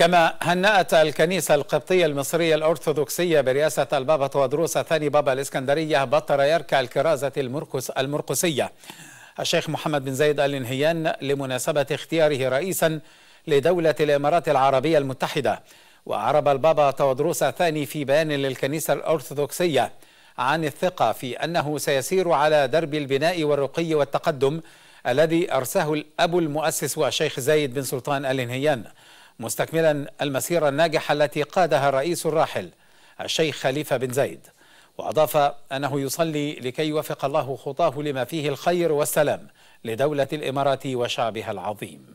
كما هنأت الكنيسة القبطية المصرية الأرثوذكسية برئاسة البابا تودروس الثاني بابا الإسكندرية بطريرك الكرازة المرقس المرقسية الشيخ محمد بن زايد آل نهيان لمناسبة اختياره رئيسا لدولة الإمارات العربية المتحدة وأعرب البابا تودروس الثاني في بيان للكنيسة الأرثوذكسية عن الثقة في أنه سيسير على درب البناء والرقي والتقدم الذي أرساه الأب المؤسس والشيخ زايد بن سلطان آل نهيان مستكملا المسيرة الناجحة التي قادها الرئيس الراحل الشيخ خليفة بن زايد وأضاف أنه يصلي لكي يوفق الله خطاه لما فيه الخير والسلام لدولة الإمارات وشعبها العظيم